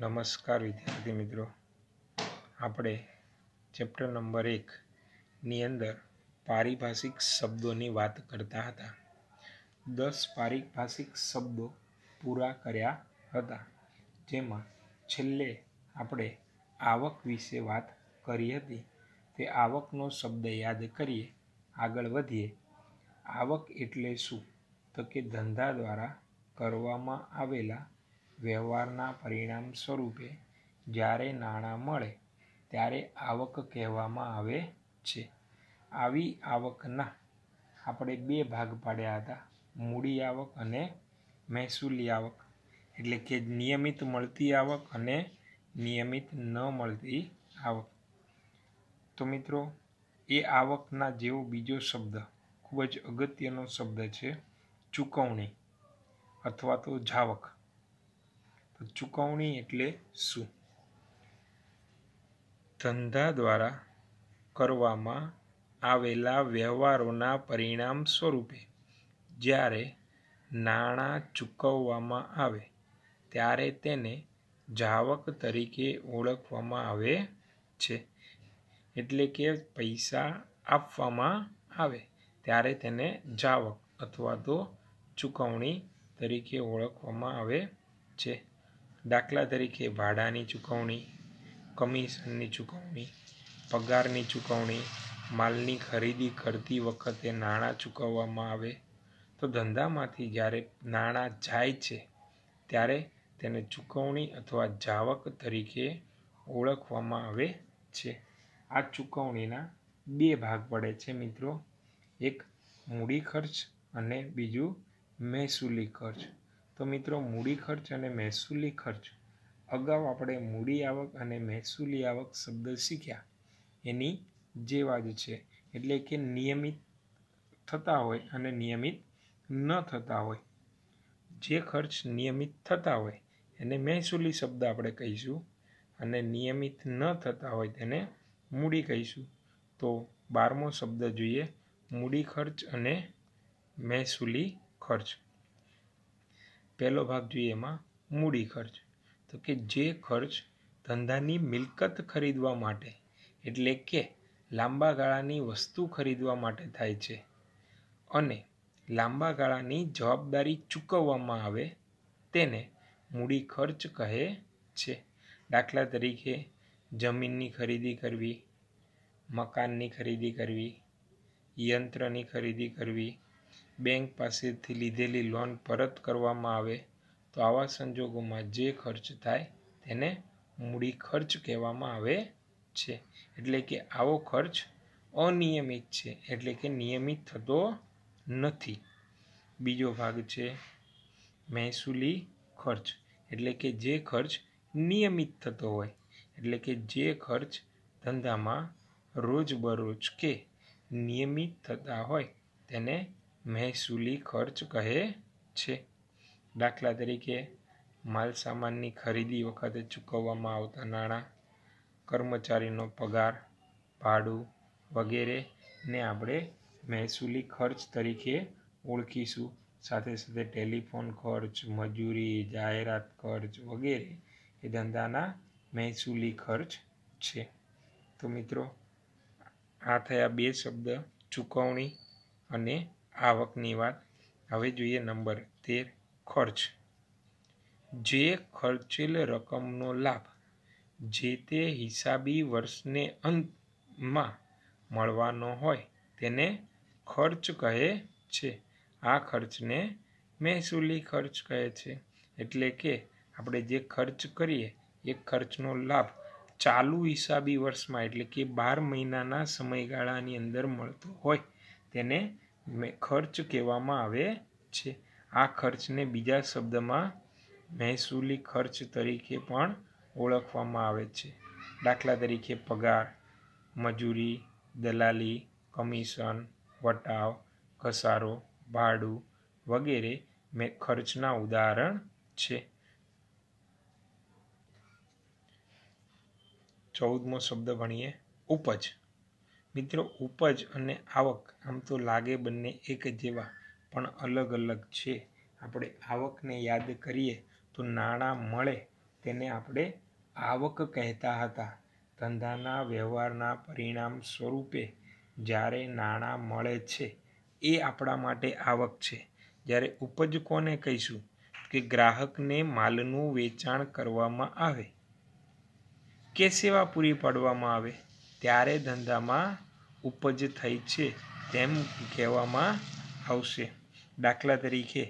નમસ્કાર વિદ્યાર્થી મિત્રો આપણે ચેપ્ટર નંબર એકની અંદર પારિભાષિક શબ્દોની વાત કરતા હતા દસ પારિભાષિક શબ્દો પૂરા કર્યા હતા જેમાં છેલ્લે આપણે આવક વિશે વાત કરી હતી તે આવકનો શબ્દ યાદ કરીએ આગળ વધીએ આવક એટલે શું તો કે ધંધા દ્વારા કરવામાં આવેલા વ્યવહારના પરિણામ સ્વરૂપે જ્યારે નાણાં મળે ત્યારે આવક કહેવામાં આવે છે આવી આવકના આપણે બે ભાગ પાડ્યા હતા મૂડી આવક અને મહેસૂલી આવક એટલે કે નિયમિત મળતી આવક અને નિયમિત ન મળતી આવક તો મિત્રો એ આવકના જેવો બીજો શબ્દ ખૂબ જ અગત્યનો શબ્દ છે ચૂકવણી અથવા તો જાવક ચુકવણી એટલે શું ધંધા દ્વારા કરવામાં આવેલા વ્યવહારોના પરિણામ સ્વરૂપે જ્યારે નાણાં ચૂકવવામાં આવે ત્યારે તેને જાવક તરીકે ઓળખવામાં આવે છે એટલે કે પૈસા આપવામાં આવે ત્યારે તેને જાવક અથવા તો ચૂકવણી તરીકે ઓળખવામાં આવે છે દાખલા તરીકે ભાડાની ચૂકવણી કમિશનની ચૂકવણી પગારની ચૂકવણી માલની ખરીદી કરતી વખતે નાણાં ચૂકવવામાં આવે તો ધંધામાંથી જ્યારે નાણાં જાય છે ત્યારે તેને ચૂકવણી અથવા જાવક તરીકે ઓળખવામાં આવે છે આ ચૂકવણીના બે ભાગ પડે છે મિત્રો એક મૂડી ખર્ચ અને બીજું મહેસૂલી ખર્ચ તો મિત્રો મૂડી ખર્ચ અને મહેસૂલી ખર્ચ અગાઉ આપણે મૂડી આવક અને મહેસૂલી આવક શબ્દ શીખ્યા એની જેવા જ છે એટલે કે નિયમિત થતા હોય અને નિયમિત ન થતા હોય જે ખર્ચ નિયમિત થતા હોય એને મહેસૂલી શબ્દ આપણે કહીશું અને નિયમિત ન થતા હોય તેને મૂડી કહીશું તો બારમો શબ્દ જોઈએ મૂડી ખર્ચ અને મહેસૂલી ખર્ચ પહેલો ભાગ જોઈએ એમાં મૂડી ખર્ચ તો કે જે ખર્ચ ધંધાની મિલકત ખરીદવા માટે એટલે કે લાંબા ગાળાની વસ્તુ ખરીદવા માટે થાય છે અને લાંબા ગાળાની જવાબદારી ચૂકવવામાં આવે તેને મૂડી ખર્ચ કહે છે દાખલા તરીકે જમીનની ખરીદી કરવી મકાનની ખરીદી કરવી યંત્રની ખરીદી કરવી બેંક પાસેથી લીધેલી લોન પરત કરવામાં આવે તો આવા સંજોગોમાં જે ખર્ચ થાય તેને મૂડી ખર્ચ કહેવામાં આવે છે એટલે કે આવો ખર્ચ અનિયમિત છે એટલે કે નિયમિત થતો નથી બીજો ભાગ છે મહેસૂલી ખર્ચ એટલે કે જે ખર્ચ નિયમિત થતો હોય એટલે કે જે ખર્ચ ધંધામાં રોજબરોજ કે નિયમિત થતા હોય તેને મહેસૂલી ખર્ચ કહે છે દાખલા તરીકે માલસામાનની ખરીદી વખતે ચૂકવવામાં આવતા નાણાં કર્મચારીનો પગાર ભાડું વગેરેને આપણે મહેસૂલી ખર્ચ તરીકે ઓળખીશું સાથે સાથે ટેલિફોન ખર્ચ મજૂરી જાહેરાત ખર્ચ વગેરે એ ધંધાના મહેસૂલી ખર્ચ છે તો મિત્રો આ થયા બે શબ્દ ચૂકવણી અને આવકની વાત હવે જોઈએ નંબર તેર ખર્ચ જે ખર્ચેલ રકમનો લાભ જે તે હિસાબી વર્ષને અંતમાં મળવાનો હોય તેને ખર્ચ કહે છે આ ખર્ચને મહેસૂલી ખર્ચ કહે છે એટલે કે આપણે જે ખર્ચ કરીએ એ ખર્ચનો લાભ ચાલુ હિસાબી વર્ષમાં એટલે કે બાર મહિનાના સમયગાળાની અંદર મળતો હોય તેને ખર્ચ કહેવામાં આવે છે આ ખર્ચને બીજા શબ્દમાં મહેસૂલી ખર્ચ તરીકે પણ ઓળખવામાં આવે છે દાખલા તરીકે પગાર મજૂરી દલાલી કમિશન વટાવ ઘસારો ભાડું વગેરે મેં ખર્ચના ઉદાહરણ છે ચૌદમો શબ્દ ભણીએ ઉપજ મિત્રો ઉપજ અને આવક આમ તો લાગે બંને એક જેવા પણ અલગ અલગ છે આપણે આવકને યાદ કરીએ તો નાણાં મળે તેને આપણે આવક કહેતા હતા ધંધાના વ્યવહારના પરિણામ સ્વરૂપે જ્યારે નાણાં મળે છે એ આપણા માટે આવક છે જ્યારે ઉપજ કોને કહીશું કે ગ્રાહકને માલનું વેચાણ કરવામાં આવે કે સેવા પૂરી પાડવામાં આવે ત્યારે ધંધામાં ઉપજ થઈ છે તેમ કહેવામાં આવશે દાખલા તરીકે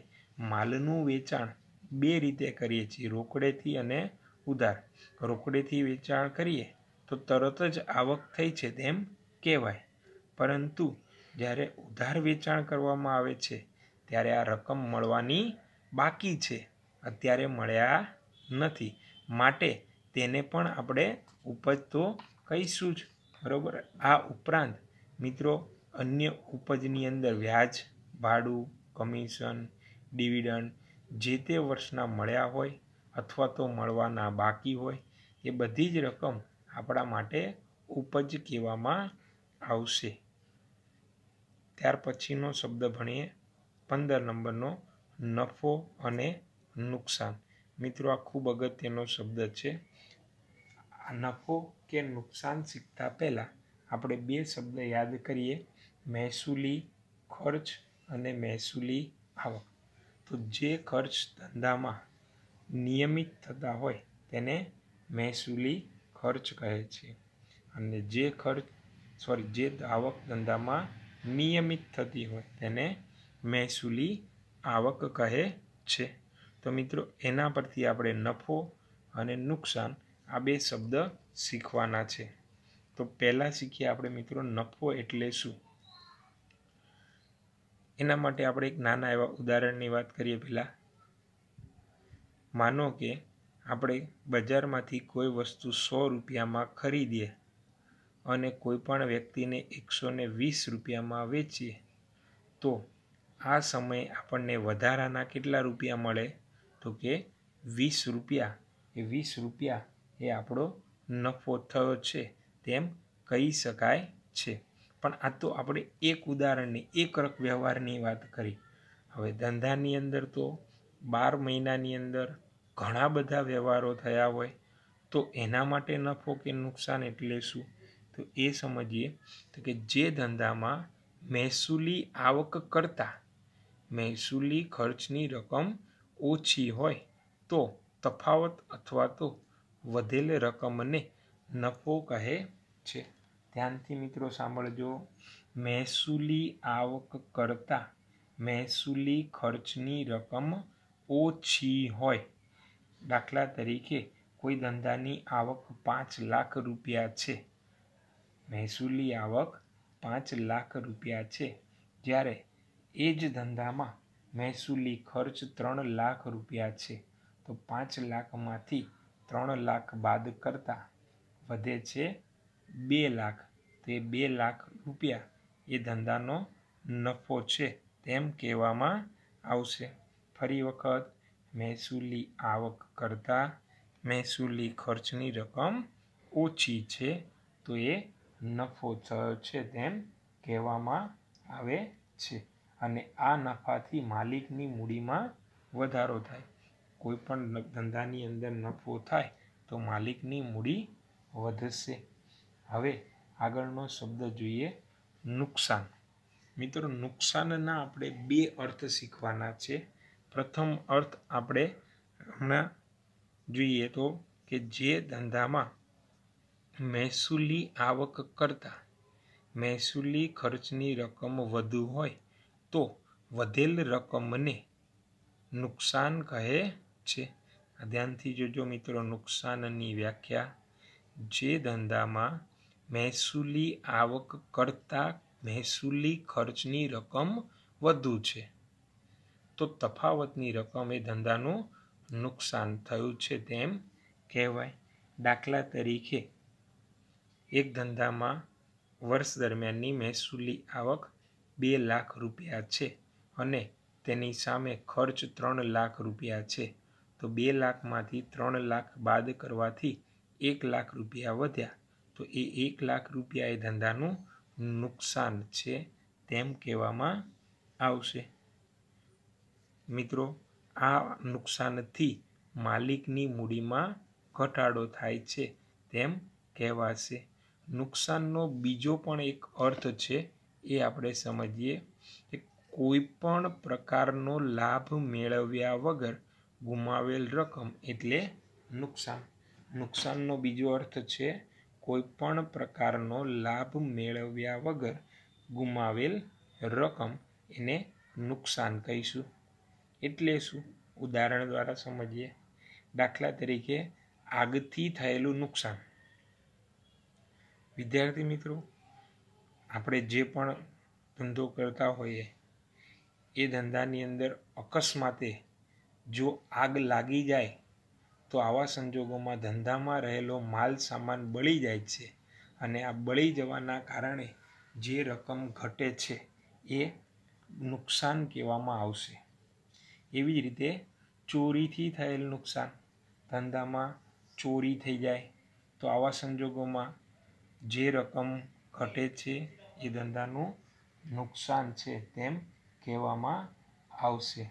માલનું વેચાણ બે રીતે કરીએ છીએ રોકડેથી અને ઉધાર રોકડેથી વેચાણ કરીએ તો તરત જ આવક થઈ છે તેમ કહેવાય પરંતુ જ્યારે ઉધાર વેચાણ કરવામાં આવે છે ત્યારે આ રકમ મળવાની બાકી છે અત્યારે મળ્યા નથી માટે તેને પણ આપણે ઉપજ તો કહીશું જ બરાબર આ ઉપરાંત મિત્રો અન્ય ઉપજની અંદર વ્યાજ ભાડું કમિશન ડિવિડન્ડ જે તે વર્ષના મળ્યા હોય અથવા તો મળવાના બાકી હોય એ બધી જ રકમ આપણા માટે ઉપજ કહેવામાં આવશે ત્યાર પછીનો શબ્દ ભણીએ પંદર નંબરનો નફો અને નુકસાન મિત્રો આ ખૂબ અગત્યનો શબ્દ છે નફો કે નુકસાન શીખતા પહેલાં આપણે બે શબ્દ યાદ કરીએ મહેસૂલી ખર્ચ અને મહેસૂલી આવક તો જે ખર્ચ ધંધામાં નિયમિત થતા હોય તેને મહેસૂલી ખર્ચ કહે છે અને જે ખર્ચ સોરી જે આવક ધંધામાં નિયમિત થતી હોય તેને મહેસૂલી આવક કહે છે તો મિત્રો એના પરથી આપણે નફો અને નુકસાન આ બે શબ્દ શીખવાના છે તો પહેલાં શીખીએ આપણે મિત્રો નફો એટલે શું એના માટે આપણે એક નાના એવા ઉદાહરણની વાત કરીએ પહેલાં માનો કે આપણે બજારમાંથી કોઈ વસ્તુ સો રૂપિયામાં ખરીદીએ અને કોઈ પણ વ્યક્તિને એકસો ને વીસ રૂપિયામાં વેચીએ તો આ સમયે આપણને વધારાના કેટલા રૂપિયા મળે તો કે વીસ રૂપિયા એ વીસ રૂપિયા એ આપણો નફો થયો છે તેમ કહી શકાય છે પણ આ તો આપણે એક ઉદાહરણની એકરક વ્યવહારની વાત કરી હવે ધંધાની અંદર તો બાર મહિનાની અંદર ઘણા બધા વ્યવહારો થયા હોય તો એના માટે નફો કે નુકસાન એટલે શું તો એ સમજીએ તો કે જે ધંધામાં મહેસૂલી આવક કરતાં મહેસૂલી ખર્ચની રકમ ઓછી હોય તો તફાવત અથવા તો વધેલ રકમને નફો કહે છે ધ્યાનથી મિત્રો સાંભળજો મહેસૂલી આવક કરતા મહેસૂલી ખર્ચની રકમ ઓછી હોય દાખલા તરીકે કોઈ ધંધાની આવક પાંચ લાખ રૂપિયા છે મહેસૂલી આવક પાંચ લાખ રૂપિયા છે જ્યારે એ જ ધંધામાં મહેસૂલી ખર્ચ ત્રણ લાખ રૂપિયા છે તો પાંચ લાખમાંથી ત્રણ લાખ બાદ કરતાં વધે છે બે લાખ તે બે લાખ રૂપિયા એ ધંધાનો નફો છે તેમ કહેવામાં આવશે ફરી વખત મહેસૂલી આવક કરતાં મહેસૂલી ખર્ચની રકમ ઓછી છે તો એ નફો થયો છે તેમ કહેવામાં આવે છે અને આ નફાથી માલિકની મૂડીમાં વધારો થાય કોઈપણ ધંધાની અંદર નફો થાય તો માલિકની મૂડી વધશે હવે આગળનો શબ્દ જોઈએ નુકસાન મિત્રો નુકસાનના આપણે બે અર્થ શીખવાના છે પ્રથમ અર્થ આપણે હમણાં જોઈએ તો કે જે ધંધામાં મહેસૂલી આવક કરતાં મહેસૂલી ખર્ચની રકમ વધુ હોય તો વધેલ રકમને નુકસાન કહે છે ધ્યાનથી જોજો મિત્રો નુકસાનની વ્યાખ્યા જે ધંધામાં મહેસૂલી આવક કરતાં મહેસૂલી ખર્ચની રકમ વધુ છે તો તફાવતની રકમ એ ધંધાનું નુકસાન થયું છે તેમ કહેવાય દાખલા તરીકે એક ધંધામાં વર્ષ દરમિયાનની મહેસૂલી આવક બે લાખ રૂપિયા છે અને તેની સામે ખર્ચ ત્રણ લાખ રૂપિયા છે તો બે લાખમાંથી ત્રણ લાખ બાદ કરવાથી એક લાખ રૂપિયા વધ્યા તો એ એક લાખ રૂપિયા એ ધંધાનું નુકસાન છે તેમ કહેવામાં આવશે મિત્રો આ નુકસાનથી માલિકની મૂડીમાં ઘટાડો થાય છે તેમ કહેવાશે નુકસાનનો બીજો પણ એક અર્થ છે એ આપણે સમજીએ કે કોઈ પણ પ્રકારનો લાભ મેળવ્યા વગર ગુમાવેલ રકમ એટલે નુકસાન નુકસાનનો બીજો અર્થ છે કોઈપણ પ્રકારનો લાભ મેળવ્યા વગર ગુમાવેલ રકમ એને નુકસાન કહીશું એટલે શું ઉદાહરણ દ્વારા સમજીએ દાખલા તરીકે આગથી થયેલું નુકસાન વિદ્યાર્થી મિત્રો આપણે જે પણ ધંધો કરતા હોઈએ એ ધંધાની અંદર અકસ્માતે જો આગ લાગી જાય તો આવા સંજોગોમાં ધંધામાં રહેલો માલ સામાન બળી જાય છે અને આ બળી જવાના કારણે જે રકમ ઘટે છે એ નુકસાન કહેવામાં આવશે એવી જ રીતે ચોરીથી થયેલ નુકસાન ધંધામાં ચોરી થઈ જાય તો આવા સંજોગોમાં જે રકમ ઘટે છે એ ધંધાનું નુકસાન છે તેમ કહેવામાં આવશે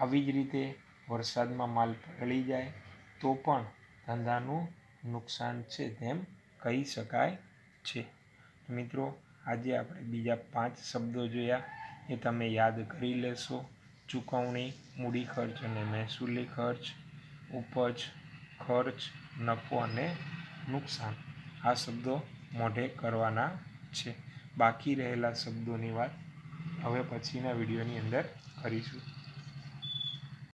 આવી જ રીતે વરસાદમાં માલ પડી જાય તો પણ ધંધાનું નુકસાન છે તેમ કહી શકાય છે મિત્રો આજે આપણે બીજા પાંચ શબ્દો જોયા એ તમે યાદ કરી લેશો ચૂકવણી મૂડી ખર્ચ અને મહેસૂલી ખર્ચ ઉપજ ખર્ચ નફો અને નુકસાન આ શબ્દો મોઢે કરવાના છે બાકી રહેલા શબ્દોની વાત હવે પછીના વિડીયોની અંદર કરીશું